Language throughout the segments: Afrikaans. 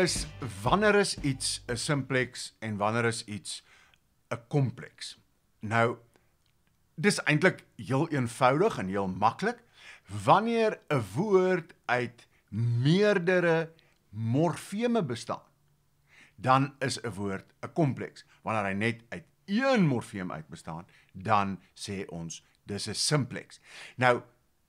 is wanneer is iets 'n simplex en wanneer is iets 'n kompleks? Nou dis eintlik heel eenvoudig en heel maklik. Wanneer 'n woord uit meerdere morfeme bestaan, dan is 'n woord 'n kompleks. Wanneer hy net uit een morfeem uit bestaan, dan sê ons dis 'n simplex. Nou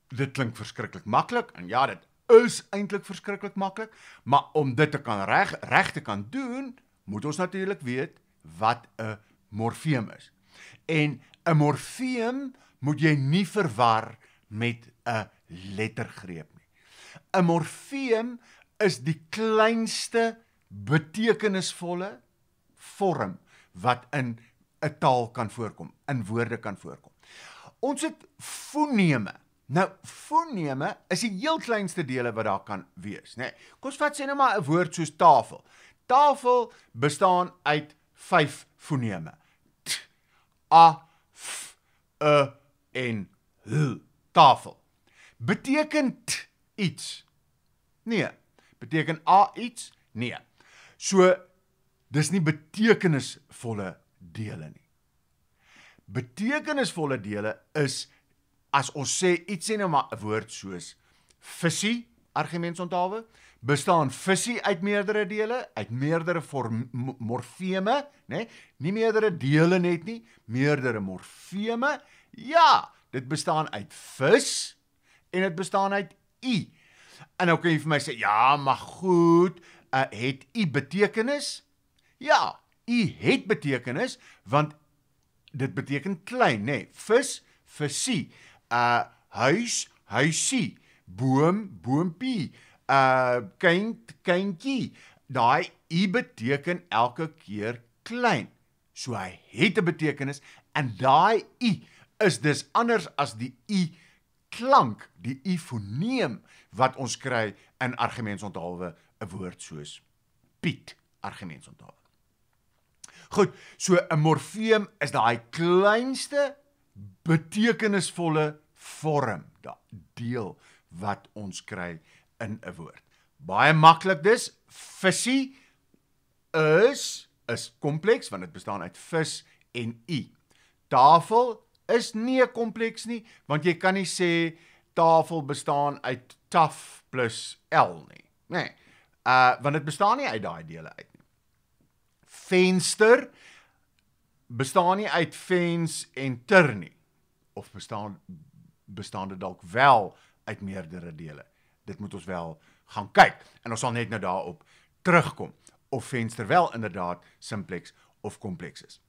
dit klink verskriklik maklik en ja, dit is eintlik verskriklik maklik, maar om dit te kan reg reg te kan doen, moet ons natuurlik weet wat 'n morfeem is. En 'n morfeem moet jy nie verwar met 'n lettergreep nie. 'n Morfeem is die kleinste betekenisvolle vorm wat in 'n taal kan voorkom, in woorde kan voorkom. Ons het foneme Nou foneme is die heel kleinste dele wat daar kan wees, nê. Nee, kom ons vat sê nou maar 'n woord soos tafel. Tafel bestaan uit 5 foneme. T, a, f, e, en h. Tafel. Beteken t iets? Nee. Beteken a iets? Nee. So dis nie betekenisvolle dele nie. Betekenisvolle dele is as ons sê iets sê nou maar 'n woord soos visie argument onthaalwe bestaan visie uit meerdere dele uit meerdere morfeme nê nee? nie meerdere dele net nie meerdere morfeme ja dit bestaan uit vis en dit bestaan uit u en nou kan jy vir my sê ja maar goed uh, het u betekenis ja u het betekenis want dit beteken klein nê nee? vis visie uh huis, huisie, boom, boompie, uh kind, kindjie. Daai i beteken elke keer klein. So hy het 'n betekenis en daai i is dis anders as die i klank, die i foneem wat ons kry in argumentsonthaalwe 'n woord soos Piet argumentsonthaal. Goed, so 'n morfeem is daai kleinste betekenisvolle vorm, deel wat ons kry in 'n woord. Baie maklik dis visie is is kompleks want dit bestaan uit vis en u. Tafel is nie kompleks nie want jy kan nie sê tafel bestaan uit taf plus l nie. Nee. Uh want dit bestaan nie uit daai dele uit nie. Venster bestaan nie uit fence en tur nie of bestaan bestaan dit dalk wel uit meerdere dele. Dit moet ons wel gaan kyk en ons sal net nou daarop terugkom of venster wel inderdaad simplex of kompleks is.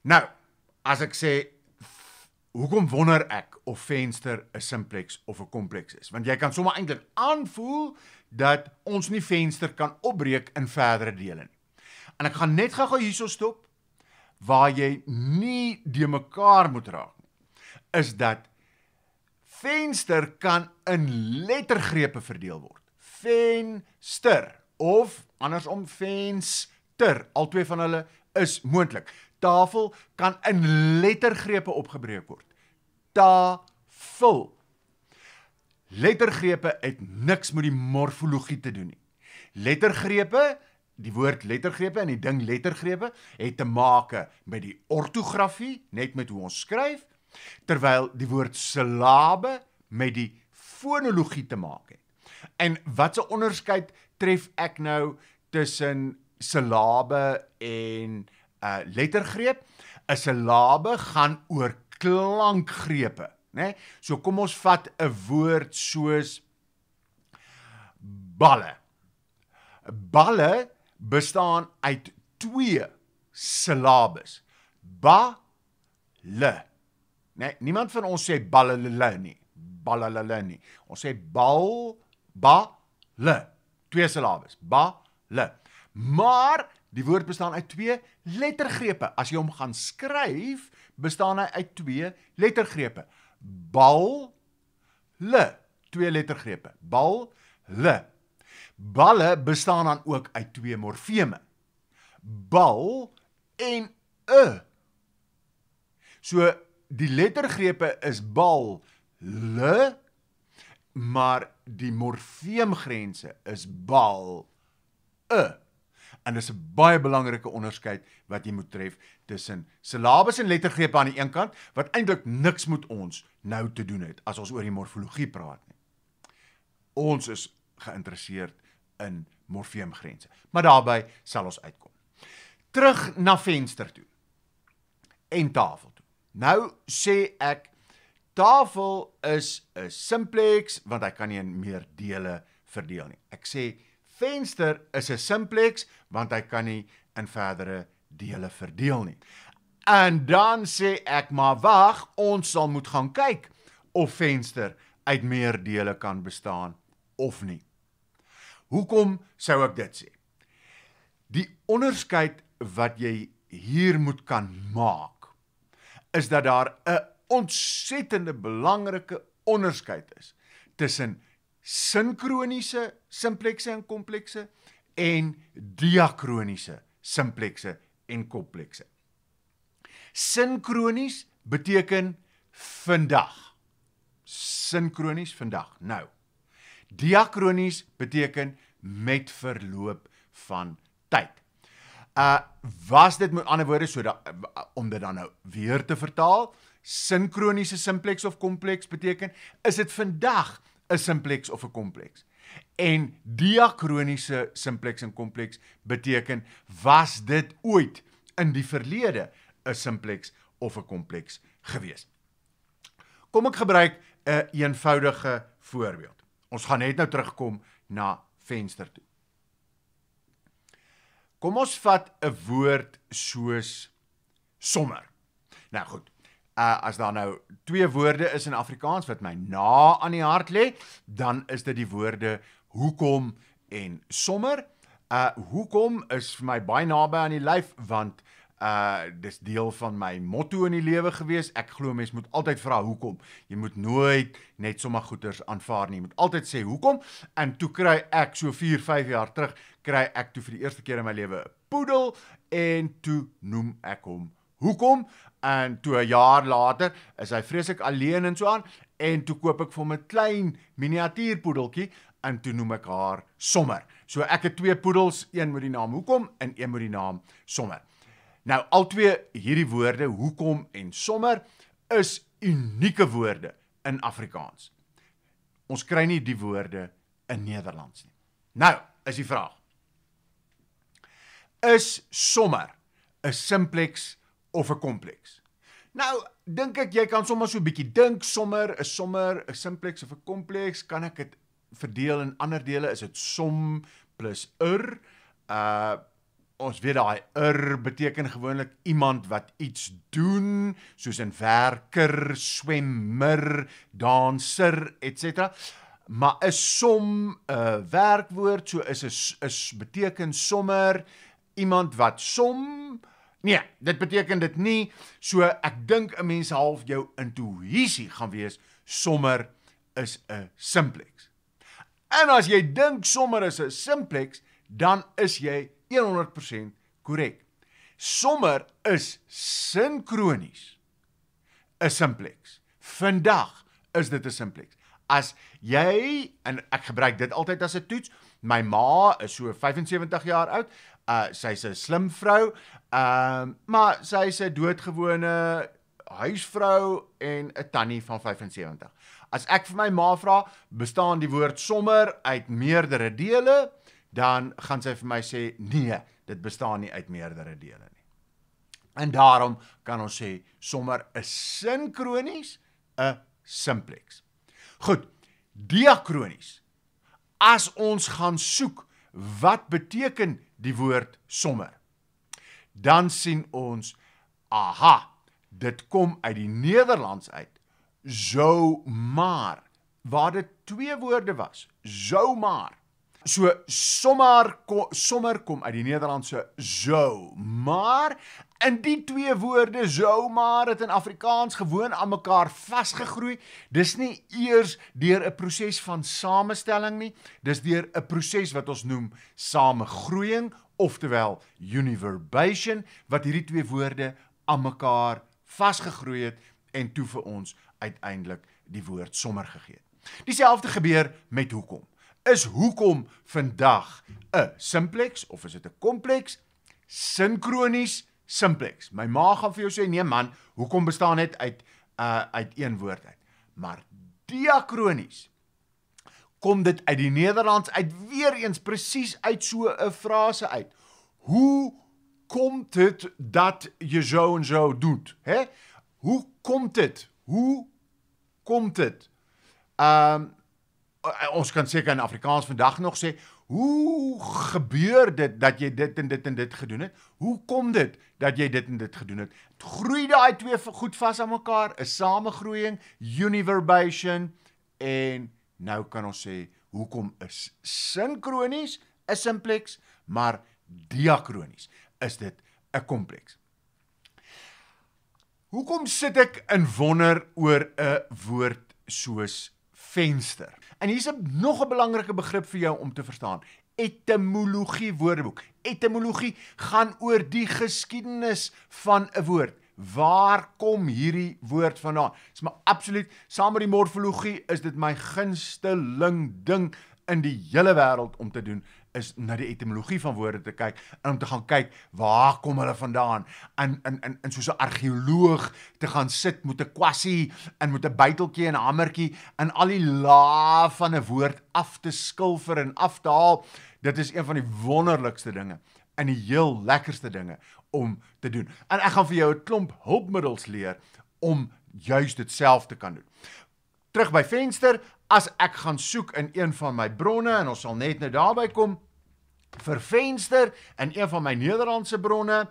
Nou, as ek sê hoekom wonder ek of venster 'n simplex of 'n kompleks is? Want jy kan sommer eintlik aanvoel dat ons nie venster kan opbreek in verdere dele nie. En ek gaan net gou-gou hierso stop waar jy nie de mekaar moet raak is dat venster kan in lettergrepe verdeel word. Venster of andersom venster, albei van hulle is moontlik. Tafel kan in lettergrepe opgebreek word. Ta vul Lettergrepe het niks met die morfologie te doen nie. Lettergrepe, die woord lettergrepe en die ding lettergrepe het te maak met die ortografie, net met hoe ons skryf terwyl die woord slawe met die fonologie te maak het. En watse onderskeid tref ek nou tussen slawe en 'n uh, lettergreep? 'n Slawe gaan oor klankgrepe, né? Nee? So kom ons vat 'n woord soos balle. Balle bestaan uit twee silabes. Ba le Nee, niemand van ons sê balalala nie. Balalala nie. Ons sê bal ba le. Twee silabes. Ba le. Maar die woord bestaan uit twee lettergrepe. As jy hom gaan skryf, bestaan hy uit twee lettergrepe. Bal le. Twee lettergrepe. Bal le. Balle bestaan dan ook uit twee morfeme. Bal en 'e. So die lettergrepe is bal l maar die morfeemgrense is bal e en dis 'n baie belangrike onderskeid wat jy moet tref tussen silabus en lettergrepe aan die een kant wat eintlik niks moet ons nou te doen het as ons oor die morfologie praat nie ons is geïnteresseerd in morfeemgrense maar daarbey sal ons uitkom terug na venster toe en tafel Nou sê ek tafel is 'n simplex want hy kan nie in meer dele verdeel nie. Ek sê venster is 'n simplex want hy kan nie in verdere dele verdeel nie. En dan sê ek maar wag, ons sal moet gaan kyk of venster uit meer dele kan bestaan of nie. Hoekom sou ek dit sê? Die onderskeid wat jy hier moet kan maak is dat daar 'n ontsettende belangrike onderskeid is tussen sinkroniese simplekse en komplekse en diakroniese simplekse en komplekse. Sinkronies beteken vandag. Sinkronies vandag, nou. Diakronies beteken met verloop van tyd. Uh, was dit met ander woorde so da, uh, om dit dan nou weer te vertaal sinkroniese simplex of kompleks beteken is dit vandag 'n simplex of 'n kompleks en diakroniese simplex en kompleks beteken was dit ooit in die verlede 'n simplex of 'n kompleks gewees kom ek gebruik 'n eenvoudige voorbeeld ons gaan net nou terugkom na venster toe Kom ons vat 'n woord soos sommer. Nou goed. Uh as daar nou twee woorde is in Afrikaans wat my na aan die hart lê, dan is dit die woorde hoekom en sommer. Uh hoekom is vir my baie naby aan die lyf want uh dis deel van my motto in die lewe gewees. Ek glo mense moet altyd vra hoekom. Jy moet nooit net sommer goeders aanvaar nie. Jy moet altyd sê hoekom. En toe kry ek so 4, 5 jaar terug kry ek toe vir die eerste keer in my lewe 'n poedel en toe noem ek hom Hoekom? En toe 'n jaar later is hy vreeslik alleen en so aan en toe koop ek vir hom 'n klein miniatuurpoedeltjie en toe noem ek haar Sommer. So ek het twee poedels, een met die naam Hoekom en een met die naam Sommer. Nou al twee hierdie woorde hoekom en sommer is unieke woorde in Afrikaans. Ons kry nie die woorde in Nederlands nie. Nou, is die vraag. Is sommer 'n simplex of 'n kompleks? Nou, dink ek jy kan sommer so 'n bietjie dink, sommer is sommer 'n simplex of 'n kompleks, kan ek dit verdeel in ander dele? Is dit som plus r? Uh ons weet daai ir er beteken gewoonlik iemand wat iets doen soos 'n werker, swemmer, danser, ens. maar 'n som 'n werkwoord so is 'n is beteken sommer iemand wat som nee, dit beteken dit nie. So ek dink 'n mens half jou intuïsie gaan wees sommer is 'n simplex. En as jy dink sommer is 'n simplex, dan is jy 100% korrek. Sommer is sinkronies 'n simplex. Vandag is dit 'n simplex. As jy en ek gebruik dit altyd as 'n toets, my ma is so 75 jaar oud. Uh eh, sy's 'n slim vrou. Ehm uh, maar sy's 'n doodgewone huisvrou en 'n tannie van 75. As ek vir my ma vra, bestaan die woord sommer uit meerdere dele? dan gaan sy vir my sê nee, dit bestaan nie uit meerdere dele nie. En daarom kan ons sê sommer 'n sinkronies, 'n simplex. Goed, diakronies. As ons gaan soek wat beteken die woord sommer, dan sien ons aha, dit kom uit die Nederlands uit. Zo maar waar dit twee woorde was, zo maar So sommer kom, sommer kom uit die Nederlandse zo, maar in die twee woorde zomaar het in Afrikaans gewoon aan mekaar vasgegroei. Dis nie eers deur 'n proses van samestelling nie, dis deur 'n proses wat ons noem samegroeiing, oftewel univerbation wat hierdie twee woorde aan mekaar vasgegroei het en toe vir ons uiteindelik die woord sommer gegee het. Dieselfde gebeur met hoekom is hoekom vandag 'n simplex of is dit 'n kompleks sinkronies simplex. My ma gaan vir jou sê nee man, hoekom bestaan dit uit uh uit een woord uit? Maar diakronies kom dit uit die Nederlands uit weer eens presies uit so 'n frase uit. Hoe kom dit dat jy so en so doen, hè? Hoe kom dit? Hoe kom dit? Ehm um, Eh, eh, ons kan seker in Afrikaans vandag nog sê hoe gebeur dit dat jy dit en dit en dit gedoen het? Hoe kom dit dat jy dit en dit gedoen het? Groei daai twee goed vas aan mekaar, 'n samegroeiing, univerbation en nou kan ons sê hoekom is sinkronies 'n simplex maar diakronies is dit 'n kompleks. Hoekom sit ek in wonder oor 'n woord soos venster? En hier's 'n nog 'n belangrike begrip vir jou om te verstaan. Etimologie woordeboek. Etimologie gaan oor die geskiedenis van 'n woord. Waar kom hierdie woord vandaan? Dis my absoluut saam met die morfologie is dit my gunsteling ding in die hele wêreld om te doen is na die etimologie van woorde te kyk en om te gaan kyk waar kom hulle vandaan en in in in soos 'n argeoloog te gaan sit met 'n kwassie en met 'n bytelletjie en 'n hammertjie en al die lae van 'n woord af te skilfer en af te haal dit is een van die wonderlikste dinge en die heel lekkerste dinge om te doen en ek gaan vir jou 'n klomp hulpmiddels leer om juis dit self te kan doen terug by venster as ek gaan soek in een van my bronne en ons sal net nou daarby kom vir venster in een van my Nederlandse bronne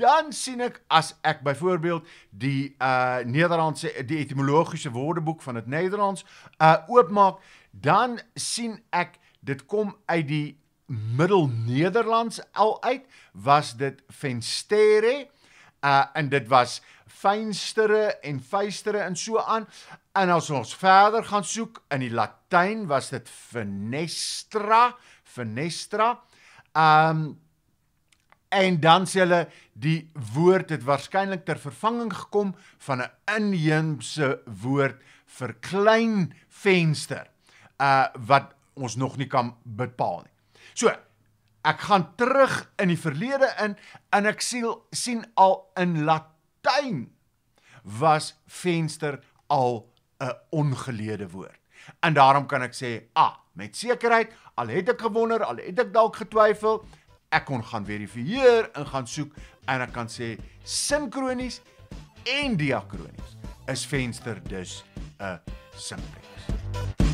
dan sien ek as ek byvoorbeeld die uh Nederlandse die etimologiese woordeboek van het Nederlands uh oopmaak dan sien ek dit kom uit die Middelnederlands al uit was dit venstere uh eh, en dit was fynstere en fynstere en so aan En as ons verder gaan soek, in die Latyn was dit fenestra, fenestra. Ehm um, en dan sê hulle die woord het waarskynlik ter vervanging gekom van 'n inheemse woord vir klein venster. Uh wat ons nog nie kan bepaal nie. So ek gaan terug in die verlede in en ek siel, sien al in Latyn was venster al 'n ongeleede woord. En daarom kan ek sê, "Ah, met sekerheid, al het ek gewonder, al het ek dalk getwyfel, ek kon gaan verifieer en gaan soek en ek kan sê sinkronies en diakronies is venster dus 'n simpleks.